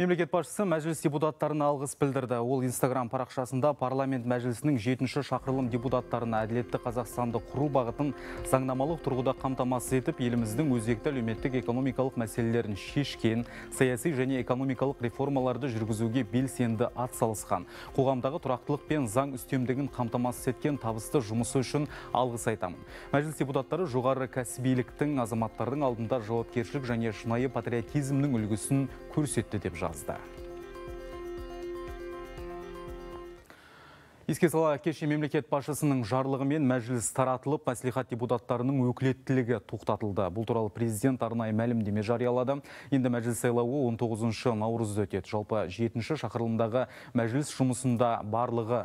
Мемлекет басшысы мәжіліс депутаттарына алғыс білдірді. Ол Инстаграм парақшасында парламент мәжілісінің жетінші шақырылым депутаттарына әділетті Қазақстанды құру бағытын заңнамалық тұрғыда қамтамасыз етіп, еліміздің өзекті әлеуметтік экономикалық мәселелерін шешкен, саяси және экономикалық реформаларды жүргізуге белсенді атсалысқан. Қоғамдағы тұрақтылық пен заң үстемдігін қамтамасыз еткен табысты жұмысы үшін алғыс айтамын. Мәжіліс депутаттары жоғары кәсібиліктің азаматтардың алдында жауапкершілік және шынайы патриотизмнің үлгісін көрсетті деп жа Еске сала кеше мемлекет басшысының жарлығымен мәжіліс таратылып, мәслихат депутаттарының өкілеттілігі тоқтатылды. Бұл туралы президент арнайы мәлімдеме жариялады. Енді мәжіліс сайлауы 19-шы наурызда өтеді. Жалпы 7-ші шақырылымдағы мәжіліс жұмысында барлығы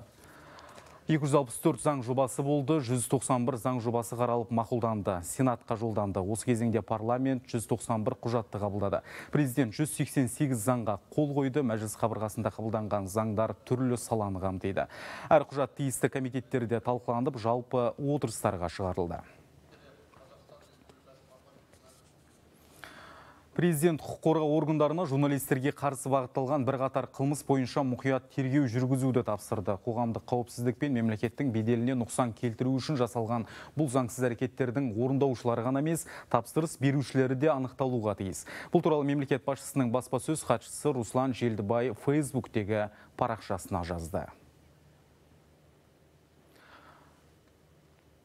264 заң жобасы болды, 191 заң жобасы қаралып мақұлданды, Сенатқа жолданды. Осы кезеңде парламент 191 құжатты қабылдады. Президент 188 заңға қол қойды, мәжіліс қабырғасында қабылданған заңдар түрлі саланы дейді. Әр құжат тиісті комитеттерде талқыланып, жалпы отырыстарға шығарылды. Президент құқық қорғау органдарына журналистерге қарсы бағытталған бірқатар қылмыс бойынша мұқият тергеу жүргізуді тапсырды. Қоғамдық қауіпсіздік пен мемлекеттің беделіне нұқсан келтіру үшін жасалған бұл заңсыз әрекеттердің орындаушылары ғана емес, тапсырыс берушілері де анықталуға тиіс. Бұл туралы мемлекет басшысының баспасөз хатшысы Руслан Желдібай Фейсбуктегі парақшасына жазды.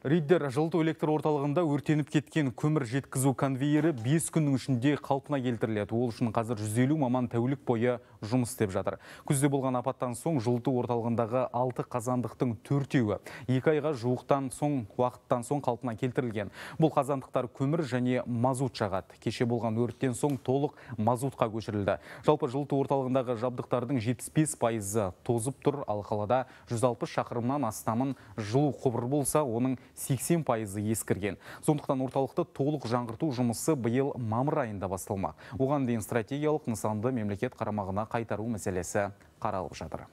Риддер жылыту электр орталығында өртеніп кеткен көмір жеткізу конвейері 5 күннің ішінде қалпына келтіріледі. Ол үшін қазір 150 маман тәулік бойы жұмыс істеп жатыр. Күзде болған апаттан соң жылыту орталығындағы 6 қазандықтың төртеуі 2 айға жуықтан соң уақыттан соң қалпына келтірілген. Бұл қазандықтар көмір және мазут жағады. Кеше болған өрттен соң толық мазутқа көшірілді. Жалпы жылыту орталығындағы жабдықтардың 75 пайызы тозып тұр, ал қалада 160 шақырымнан астамын жылу құбыр болса, оның 80 пайызы ескірген. Сондықтан орталықты толық жаңғырту жұмысы биыл мамыр айында басталмақ. Оған дейін стратегиялық нысанды мемлекет қарамағына қайтару мәселесі қаралып жатыр.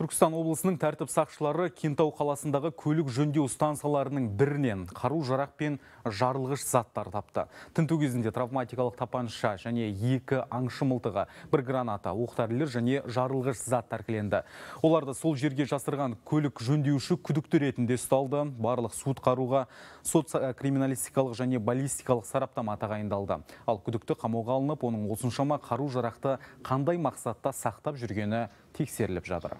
Түркістан облысының тәртіп сақшылары Кентау қаласындағы көлік жөндеу станцияларының бірінен қару жарақ пен жарылғыш заттар тапты. Тінту кезінде травматикалық тапанша және екі аңшы мылтығы, бір граната, оқтарлер және жарылғыш заттар тәркіленді. Оларды сол жерге жасырған көлік жөндеуші күдікті ретінде ұсталды. Барлық суд қаруға сот криминалистикалық және баллистикалық сараптама тағайындалды. Ал күдікті қамауға алынып, оның осыншама қару жарақты қандай мақсатта сақтап жүргені тексеріліп жатыр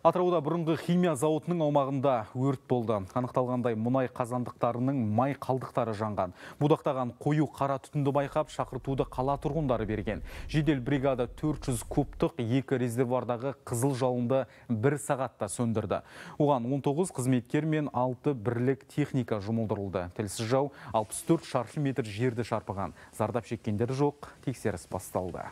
атырауда бұрынғы химия зауытының аумағында өрт болды анықталғандай мұнай қазандықтарының май қалдықтары жанған будақтаған қою қара түтінді байқап шақыртуды қала тұрғындары берген жедел бригада 400 кубтық екі резервуардағы қызыл жалынды бір сағатта сөндірді оған 19 қызметкер мен 6 бірлік техника жұмылдырылды тілсіз жау 64 шаршы метр жерді шарпыған зардап шеккендер жоқ тексеріс басталды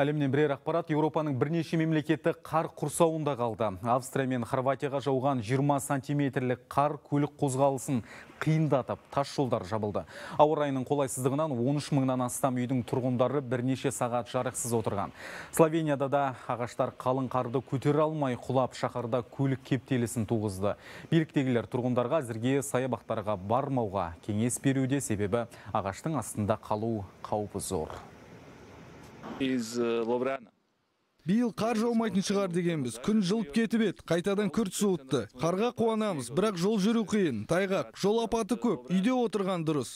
Әлемнен бірер ақпарат Еуропаның бірнеше мемлекеті қар құрсауында қалды. Австрия мен Хорватияға жауған 20 сантиметрлік қар көлік қозғалысын қиындатып, тас жолдар жабылды. Ауа райының қолайсыздығынан 13 мыңнан астам үйдің тұрғындары бірнеше сағат жарықсыз отырған. Словенияда да ағаштар қалың қарды көтере алмай құлап шаһарда көлік кептелісін туғызды. Биліктегілер тұрғындарға әзірге саябақтарға бармауға кеңес беруде себебі ағаштың астында қалу қаупі зор из э, Лобрана биыл қар жаумайтын шығар дегенбіз күн жылып кетіп еді қайтадан күрт суытты қарға қуанамыз бірақ жол жүру қиын тайғақ жол апаты көп үйде отырған дұрыс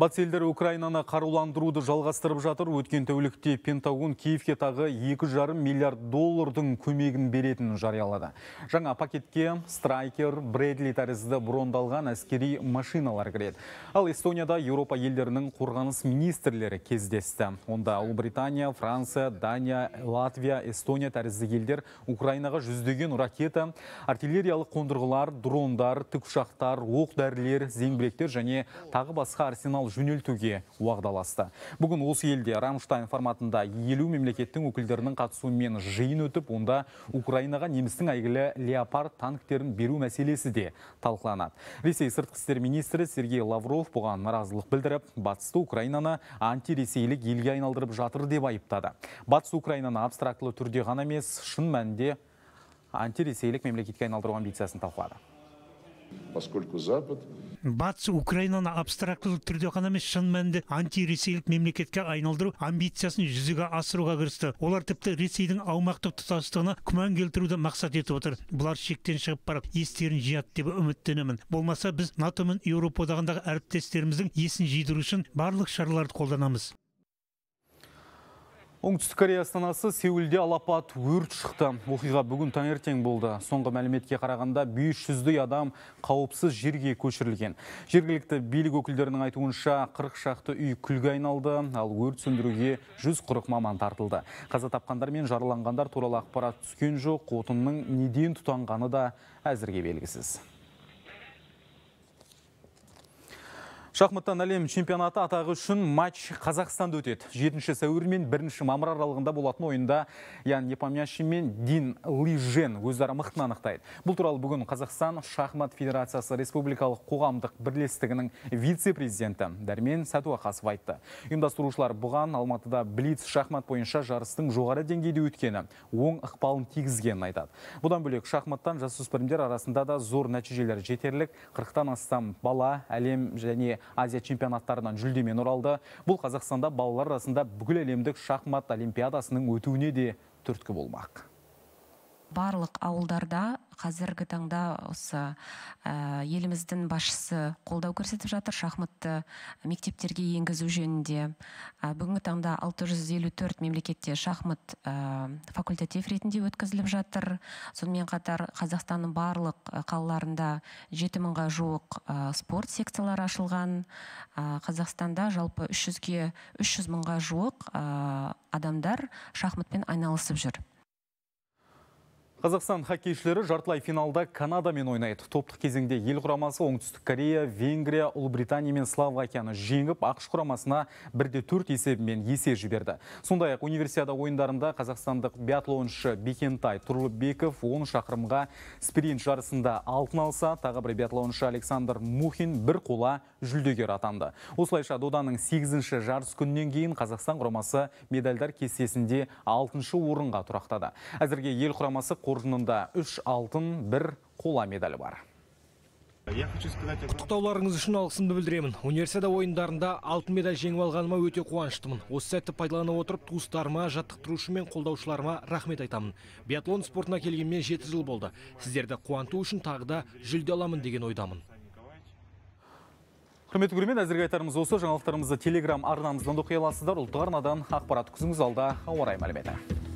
Батыс елдері Украинаны қаруландыруды жалғастырып жатыр. Өткен тәулікте Пентагон Киевке тағы 2,5 миллиард доллардың көмегін беретінін жариялады. Жаңа пакетке Страйкер, Брэдли тәрізді брондалған әскери машиналар кіреді. Ал Эстонияда Еуропа елдерінің қорғаныс министрлері кездесті. Онда Ұлыбритания, Франция, Дания, Латвия, Эстония тәрізді елдер Украинаға жүздеген ракета, артиллериялық қондырғылар, дрондар, тікұшақтар, оқ дәрілер, зеңбіректер және тағы басқа арсенал жөнелтуге уағдаласты бүгін осы елде рамштайн форматында елу мемлекеттің өкілдерінің қатысуымен жиын өтіп онда украинаға немістің әйгілі леопард танктерін беру мәселесі де талқыланады ресей сыртқы істер министрі сергей лавров бұған наразылық білдіріп батысты украинаны антиресейлік елге айналдырып жатыр деп айыптады батыс украинаны абстрактылы түрде ғана емес шын мәнінде антиресейлік мемлекетке айналдыру амбициясын талқылады поскольку запад батыс украинаны абстрактылы түрде ғана емес шын мәнінде антиресейлік мемлекетке айналдыру амбициясын жүзеге асыруға кірісті олар тіпті ресейдің аумақтық тұтастығына күмән келтіруді мақсат етіп отыр бұлар шектен шығып барып естерін жияды деп үміттенемін болмаса біз нато мен еуропа одағындағы әріптестеріміздің есін жидыру үшін барлық шараларды қолданамыз Оңтүстік Корея астанасы Сеулде алапат өрт шықты. Оқиға бүгін таңертең болды. Соңғы мәліметке қарағанда 500-дей адам қауіпсіз жерге көшірілген. Жергілікті билік өкілдерінің айтуынша 40 шақты үй күлге айналды, ал өрт сөндіруге 140 маман тартылды. Қаза тапқандар мен жараланғандар туралы ақпарат түскен жоқ, отынның неден тұтанғаны да әзірге белгісіз. Шахматтан әлем чемпионаты атағы үшін матч Қазақстанда өтеді. 7 сәуір мен 1 мамыр аралығында болатын ойында Ян Непомняши мен Дин Лижен өздері мықтын анықтайды. Бұл туралы бүгін Қазақстан Шахмат Федерациясы Республикалық қоғамдық бірлестігінің вице-президенті Дәрмен Сәтуақасов айтты. Ұйымдастырушылар бұған Алматыда Блиц шахмат бойынша жарыстың жоғары деңгейде өткені, оң ықпалын тигізгенін айтады. Бұдан бөлек шахматтан жасөспірімдер арасында да зор нәтижелер жетерлік 40-тан астам бала әлем және азия чемпионаттарынан жүлдемен оралды бұл қазақстанда балалар арасында бүкіл әлемдік шахмат олимпиадасының өтуіне де түрткі болмақ барлық ауылдарда қазіргі таңда осы еліміздің басшысы қолдау көрсетіп жатыр шахматты мектептерге енгізу жөнінде бүгінгі таңда 654 мемлекетте шахмат факультатив ретінде өткізіліп жатыр сонымен қатар қазақстанның барлық қалаларында жеті мыңға жуық спорт секциялары ашылған қазақстанда жалпы үш жүзге үш жүз мыңға жуық адамдар шахматпен айналысып жүр Қазақстан хоккейшілері жартылай финалда Канадамен ойнайды. Топтық кезеңде ел құрамасы оңтүстік Корея, Венгрия, Ұлыбритания мен Словакияны жеңіп, ақш құрамасына бірде төрт есебімен есе жіберді. Сондай ақ универсиада ойындарында қазақстандық биатлоншы Бекентай Тұрлыбеков 10 шақырымға спринт жарысында алтын алса, тағы бір биатлоншы Александр Мухин бір қола жүлдегер атанды. Осылайша доданың 8-ші жарыс күннен кейін Қазақстан құрамасы медальдар кестесінде 6-шы орынға тұрақтады. Әзірге ел құрамасы қоржынында үш алтын бір қола медаль бар құттықтауларыңыз үшін алғысымды білдіремін универсиада ойындарында алтын медаль жеңіп алғаныма өте қуаныштымын осы сәтті пайдалана отырып туыстарыма жаттықтырушы мен қолдаушыларыма рахмет айтамын биатлон спортына келгеніме жеті жыл болды сіздерді қуанту үшін тағы да жүлде аламын деген ойдамын құрметті көрермен әзірге айтарымыз осы жаңалықтарымызды телеграм арнамыздан оқи аласыздар ұлттық арнадан ақпарат күзіңіз алда ауа райы мәліметі